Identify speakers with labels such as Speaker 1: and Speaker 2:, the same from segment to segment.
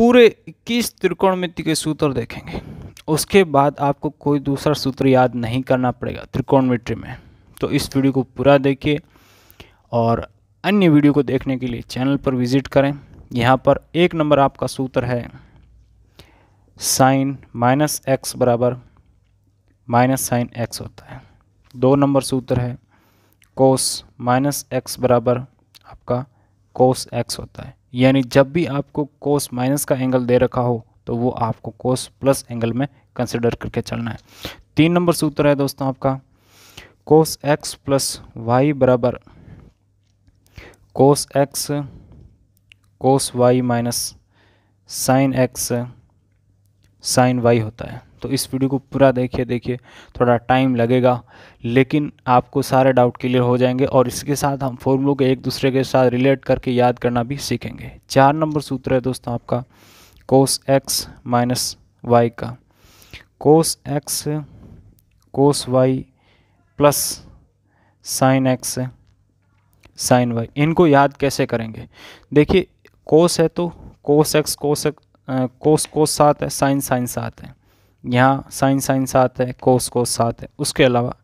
Speaker 1: पूरे इक्कीस त्रिकोणमिति के सूत्र देखेंगे उसके बाद आपको कोई दूसरा सूत्र याद नहीं करना पड़ेगा त्रिकोणमिट्री में तो इस वीडियो को पूरा देखिए और अन्य वीडियो को देखने के लिए चैनल पर विज़िट करें यहाँ पर एक नंबर आपका सूत्र है साइन माइनस एक्स बराबर माइनस साइन एक्स होता है दो नंबर सूत्र है कोस माइनस एक्स बराबर आपका कोस एक्स होता है यानी जब भी आपको कोस माइनस का एंगल दे रखा हो तो वो आपको कोस प्लस एंगल में कंसिडर करके चलना है तीन नंबर सूत्र है दोस्तों आपका कोस एक्स प्लस वाई बराबर cos x cos y minus sine x sine y होता है तो इस वीडियो को पूरा देखिए देखिए थोड़ा टाइम लगेगा लेकिन आपको सारे डाउट क्लियर हो जाएंगे और इसके साथ हम फॉर्मूलों को एक दूसरे के साथ रिलेट करके याद करना भी सीखेंगे चार नंबर सूत्र है दोस्तों आपका कोस एक्स माइनस वाई का cos x cos y plus sine x sine y इनको याद कैसे करेंगे देखिए कोस है तो कोस एक्स कोस कोस कोस सात है साइन साइन सात है यहाँ साइन साइन सात है कोस कोस सात है उसके अलावा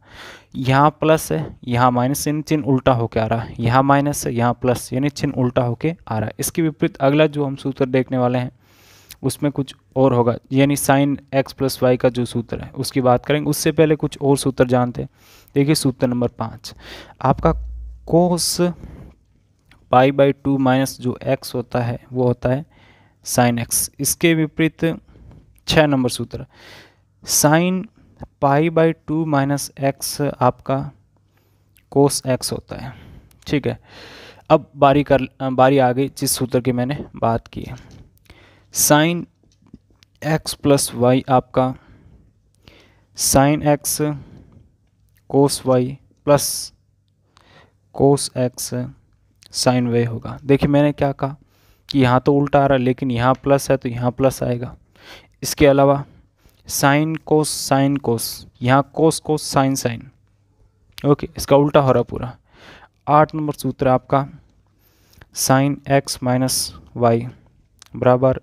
Speaker 1: यहाँ प्लस है यहाँ माइनस यानी चिन्ह उल्टा होके आ रहा है यहाँ माइनस है यहाँ प्लस यानी चिन्ह उल्टा होके आ रहा है इसके विपरीत अगला जो हम सूत्र देखने वाले हैं उसमें कुछ और होगा यानी साइन एक्स प्लस वाई का जो सूत्र है उसकी बात करेंगे उससे पहले कुछ और सूत्र जानते हैं देखिए सूत्र नंबर पाँच आपका cos pi by two minus जो एक्स होता है वो होता है साइन एक्स इसके विपरीत छः नंबर सूत्र sine pi by two minus x आपका कोस एक्स होता है ठीक है अब बारी कर बारी आ गई जिस सूत्र की मैंने बात की है साइन एक्स प्लस वाई आपका sine x cos y plus cos x sine y होगा देखिए मैंने क्या कहा कि यहाँ तो उल्टा आ रहा है लेकिन यहाँ प्लस है तो यहाँ प्लस आएगा इसके अलावा साइन कोस साइन कोस यहाँ cos cos sine sine okay इसका उल्टा हो रहा पूरा आठ नंबर सूत्र आपका साइन एक्स माइनस वाई बराबर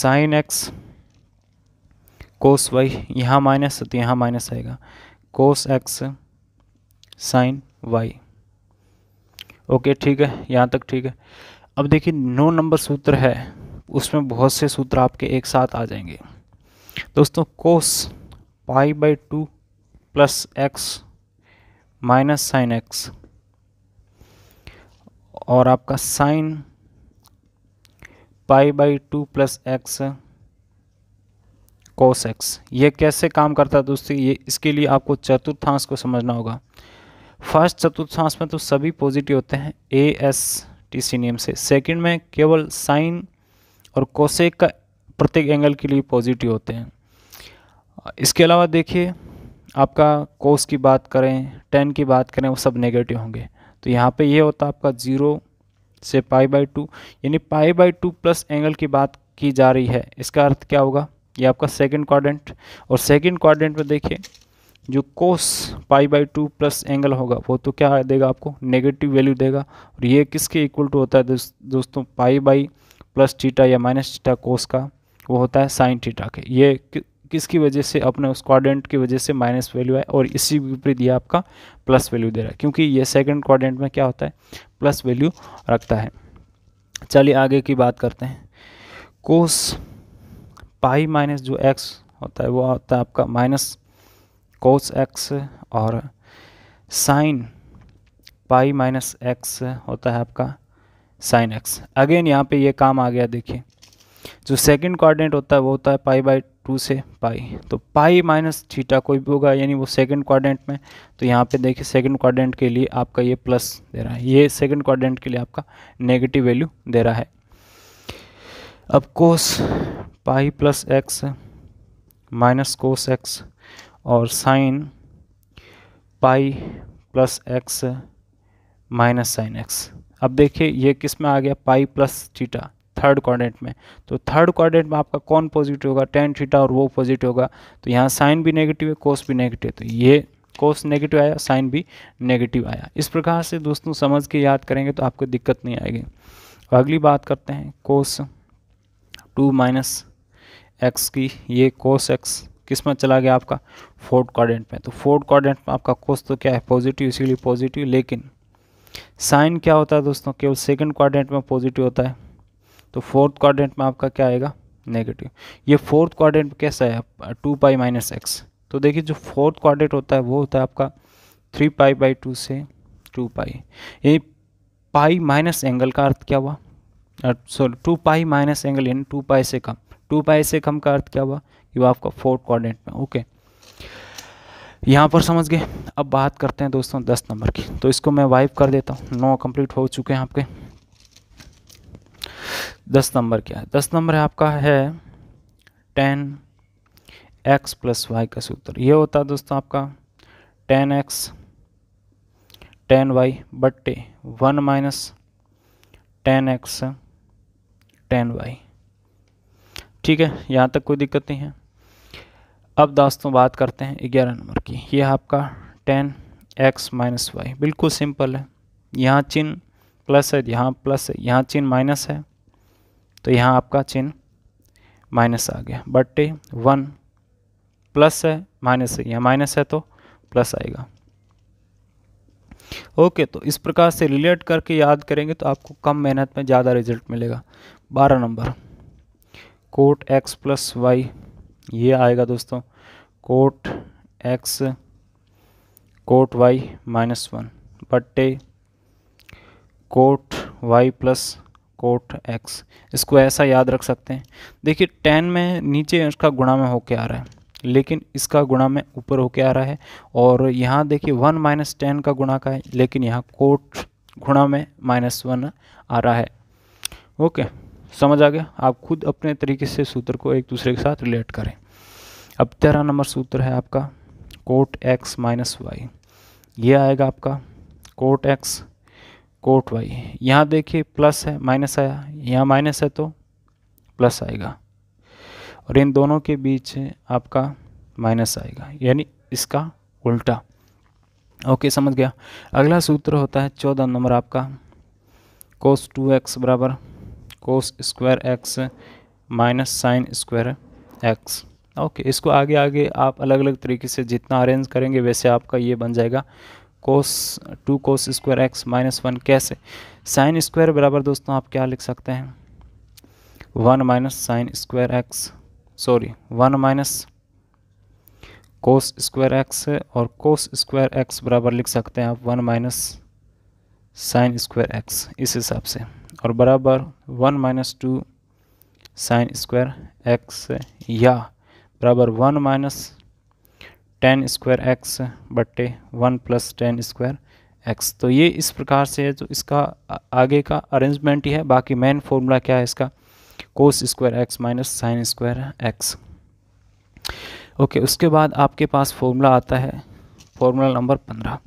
Speaker 1: साइन एक्स कोस वाई यहाँ माइनस है तो यहाँ माइनस आएगा cos x sine y okay ठीक है यहाँ तक ठीक है अब देखिए नौ नंबर सूत्र है उसमें बहुत से सूत्र आपके एक साथ आ जाएंगे दोस्तों cos pi by two plus x minus sine x और आपका sine pi by two plus x cos x ये कैसे काम करता है दोस्तों ये इसके लिए आपको चतुर्थांश को समझना होगा फर्स्ट चतुर्थांश में तो सभी पॉजिटिव होते हैं ए एस टी सी नियम से सेकंड में केवल साइन और कोसेक का प्रत्येक एंगल के लिए पॉजिटिव होते हैं इसके अलावा देखिए आपका कोस की बात करें टेन की बात करें वो सब नेगेटिव होंगे तो यहाँ पे ये होता है आपका ज़ीरो से पाई बाई टू यानी pi by two plus angle की बात की जा रही है इसका अर्थ क्या होगा ये आपका सेकंड क्वाड्रेंट और सेकंड क्वाड्रेंट में देखिए जो cos pi by two plus angle होगा वो तो क्या देगा आपको नेगेटिव वैल्यू देगा और ये किसके इक्वल टू होता है दोस्तों पाई बाई प्लस टीटा या माइनस टीटा कोस का वो होता है साइन टीटा के ये कि, किसकी वजह से अपने उस क्वाड्रेंट की वजह से माइनस वैल्यू है और इसी विपरीत ये आपका प्लस वैल्यू दे रहा है क्योंकि ये सेकंड क्वाड्रेंट में क्या होता है प्लस वैल्यू रखता है चलिए आगे की बात करते हैं कोस पाई माइनस जो एक्स होता है वो होता है आपका माइनस कोस एक्स और साइन पाई माइनस एक्स होता है आपका साइन एक्स अगेन यहाँ पे ये काम आ गया देखिए जो सेकंड कोऑर्डिनेट होता है वो होता है पाई बाई टू से पाई तो पाई माइनस थीटा कोई भी होगा यानी वो सेकंड क्वाड्रेंट में तो यहाँ पे देखिए सेकंड क्वाड्रेंट के लिए आपका ये प्लस दे रहा है ये सेकंड क्वाड्रेंट के लिए आपका नेगेटिव वैल्यू दे रहा है अब cos pi plus x minus cos x और sine pi plus x minus sine x अब देखिए ये किस में आ गया pi plus theta third quadrant में तो थर्ड क्वाड्रेंट में आपका कौन पॉजिटिव होगा टेन थीटा और वो पॉजिटिव होगा तो यहाँ साइन भी नेगेटिव है कोस भी नेगेटिव है तो ये कोस नेगेटिव आया साइन भी नेगेटिव आया इस प्रकार से दोस्तों समझ के याद करेंगे तो आपको दिक्कत नहीं आएगी अगली बात करते हैं कोस टू माइनस एक्स की ये कोस एक्स किस में चला गया आपका फोर्थ क्वाड्रेंट में तो फोर्थ क्वाड्रेंट में आपका कोस तो क्या है पॉजिटिव इसीलिए पॉजिटिव लेकिन साइन क्या होता है दोस्तों केवल सेकंड क्वाड्रेंट में पॉजिटिव होता है तो फोर्थ क्वाड्रेंट में आपका क्या आएगा नेगेटिव ये फोर्थ क्वाड्रेंट कैसा है टू पाई माइनस एक्स तो देखिए जो फोर्थ क्वाड्रेंट होता है वो होता है आपका थ्री पाई बाई टू से टू पाई ये पाई माइनस एंगल का अर्थ क्या हुआ sorry two pi minus angle यानी टू पाई से कम टू पाई से कम का अर्थ क्या हुआ कि वो आपका फोर्थ क्वाड्रेंट में ओके okay. यहाँ पर समझ गए अब बात करते हैं दोस्तों दस नंबर की तो इसको मैं वाइप कर देता हूँ नौ कंप्लीट हो चुके हैं आपके दस नंबर क्या है दस नंबर है आपका है टेन एक्स प्लस वाई का सूत्र ये होता है दोस्तों आपका टेन एक्स टेन वाई बट्टे one minus tan x tan y ठीक है यहाँ तक कोई दिक्कत नहीं है अब दोस्तों बात करते हैं ग्यारह नंबर की ये आपका टेन एक्स माइनस वाई बिल्कुल सिंपल है यहाँ चिन्ह प्लस है यहाँ प्लस है यहाँ चिन्ह माइनस है तो यहाँ आपका चिन्ह माइनस आ गया बट्टे वन प्लस है माइनस है यहाँ माइनस है तो प्लस आएगा ओके तो इस प्रकार से रिलेट करके याद करेंगे तो आपको कम मेहनत में ज़्यादा रिजल्ट मिलेगा बारह number cot x plus y ये आएगा दोस्तों cot x cot y minus one बट्टे cot y plus cot x इसको ऐसा याद रख सकते हैं देखिए टेन में नीचे इसका गुणा में होके आ रहा है लेकिन इसका गुणा में ऊपर होके आ रहा है और यहाँ देखिए वन माइनस टेन का गुणा का है लेकिन यहाँ कोट गुणा में माइनस वन आ रहा है ओके समझ आ गया आप खुद अपने तरीके से सूत्र को एक दूसरे के साथ रिलेट करें अब तेरह नंबर सूत्र है आपका कोट एक्स माइनस वाई ये आएगा आपका कोट एक्स कोट वाई यहाँ देखिए प्लस है माइनस आया यहाँ माइनस है तो प्लस आएगा और इन दोनों के बीच आपका माइनस आएगा यानी इसका उल्टा ओके समझ गया अगला सूत्र होता है चौदह नंबर आपका कोस टू एक्स बराबर cos square x minus sine square x okay इसको आगे आगे आप अलग अलग तरीके से जितना अरेंज करेंगे वैसे आपका ये बन जाएगा cos two cos square x minus one कैसे साइन स्क्वायर बराबर दोस्तों आप क्या लिख सकते हैं one minus sine square x sorry one minus cos square x और कोस स्क्वायर एक्स बराबर लिख सकते हैं आप one minus sine square x इस हिसाब से और बराबर one minus two sine square x या बराबर one minus tan square x बट्टे one plus tan square x तो ये इस प्रकार से है तो इसका आगे का अरेंजमेंट ही है बाकी मेन फॉर्मूला क्या है इसका cos square x minus sine square x okay उसके बाद आपके पास फॉर्मूला आता है फॉर्मूला नंबर पंद्रह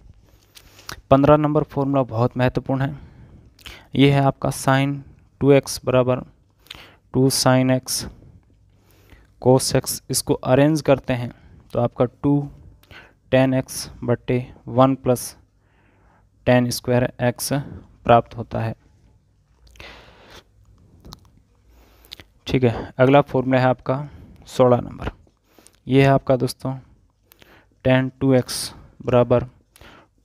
Speaker 1: पंद्रह नंबर फॉर्मूला बहुत महत्वपूर्ण है ये है आपका साइन टू एक्स बराबर two sine x cos x इसको अरेंज करते हैं तो आपका टू टेन एक्स बटे one plus tan square x प्राप्त होता है ठीक है अगला फॉर्मूला है आपका सोलह नंबर ये है आपका दोस्तों टेन टू एक्स बराबर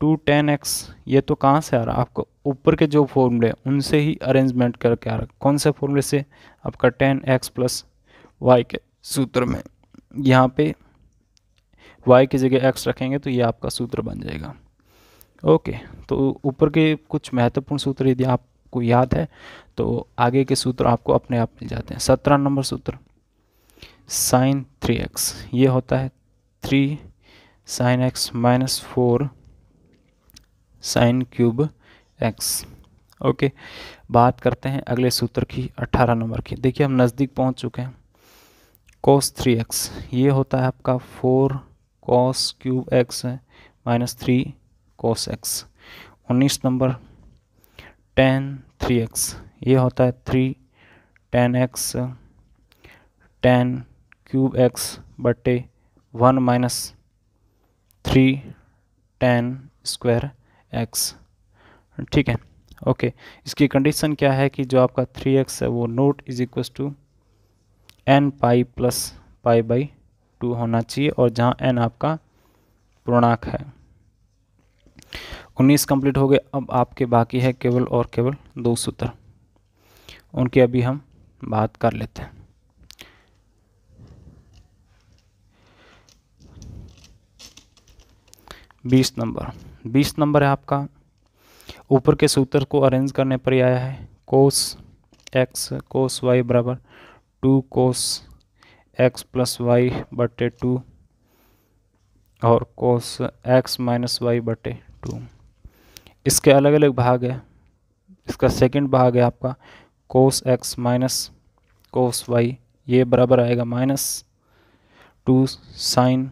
Speaker 1: टू टेन एक्स ये तो कहाँ से आ रहा है आपको ऊपर के जो फॉर्मूले उनसे ही अरेंजमेंट करके आ रहा कौन से फॉर्मूले से आपका टेन एक्स प्लस वाई के सूत्र में यहाँ पे वाई की जगह एक्स रखेंगे तो ये आपका सूत्र बन जाएगा ओके तो ऊपर के कुछ महत्वपूर्ण सूत्र यदि आपको याद है तो आगे के सूत्र आपको अपने आप मिल जाते हैं सत्रह नंबर सूत्र साइन थ्री एक्स ये होता है three sine x minus four sine cube x okay बात करते हैं अगले सूत्र की अट्ठारह नंबर की देखिए हम नज़दीक पहुंच चुके हैं कॉस थ्री एक्स ये होता है आपका four cos cube x minus three cos x उन्नीस नंबर टेन थ्री एक्स ये होता है three tan x tan cube x बटे one minus three tan square x ठीक है ओके इसकी कंडीशन क्या है कि जो आपका थ्री एक्स है वो not is equal to n pi plus pi by two होना चाहिए और जहां एन आपका पूर्णांक है उन्नीस कंप्लीट हो गए अब आपके बाकी है केवल और केवल दो सूत्र उनकी अभी हम बात कर लेते हैं बीस नंबर बीस नंबर है आपका ऊपर के सूत्र को अरेंज करने पर यह आया है कोस एक्स कोस वाई बराबर two cos x plus y बटे टू और कोस एक्स माइनस वाई बटे टू इसके अलग अलग भाग है इसका सेकंड भाग है आपका cos x minus cos y ये बराबर आएगा minus two sine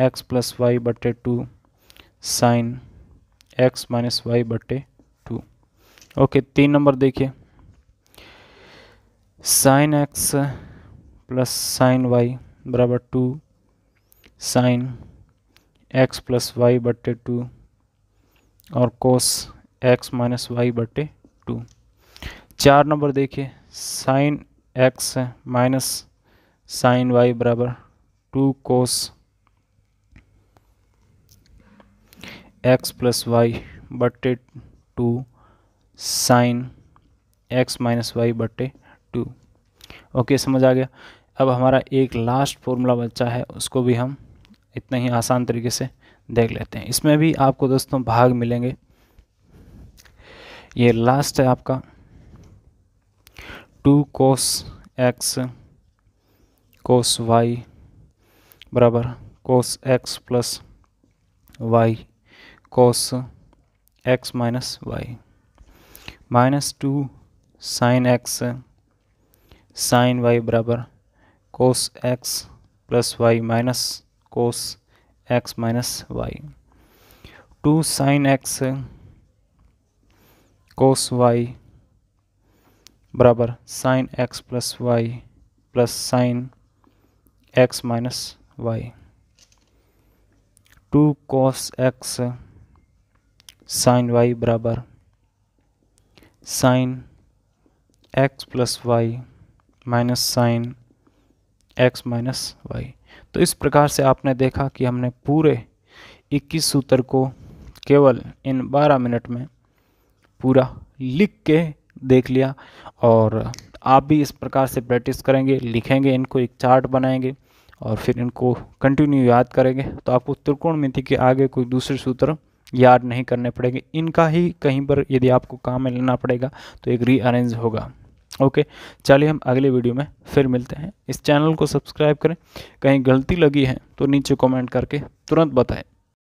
Speaker 1: x plus y बटे two sine x minus y बटे टू ओके तीन नंबर देखिए sine x plus sine y बराबर two sine x plus y बटे टू और कोस एक्स माइनस वाई बटे टू चार नंबर देखिए sine x minus sine y बराबर two cos x plus y बटे two sine x minus y बटे टू ओके समझ आ गया अब हमारा एक लास्ट फॉर्मूला बचा है उसको भी हम इतना ही आसान तरीके से देख लेते हैं इसमें भी आपको दोस्तों भाग मिलेंगे ये लास्ट है आपका two cos x cos y बराबर cos x plus y cos x minus y minus two sine x sine y बराबर cos x plus y minus cos x minus y two sine x cos y बराबर sine x plus y plus sine x minus y two cos x sine y बराबर sine x plus y minus sine x minus y तो इस प्रकार से आपने देखा कि हमने पूरे 21 सूत्र को केवल इन 12 मिनट में पूरा लिख के देख लिया और आप भी इस प्रकार से प्रैक्टिस करेंगे लिखेंगे इनको एक चार्ट बनाएंगे और फिर इनको कंटिन्यू याद करेंगे तो आपको त्रिकोणमिति के आगे कोई दूसरे सूत्र याद नहीं करने पड़ेंगे इनका ही कहीं पर यदि आपको काम में लेना पड़ेगा तो एक रीअरेंज होगा ओके चलिए हम अगले वीडियो में फिर मिलते हैं इस चैनल को सब्सक्राइब करें कहीं गलती लगी है तो नीचे कमेंट करके तुरंत बताएं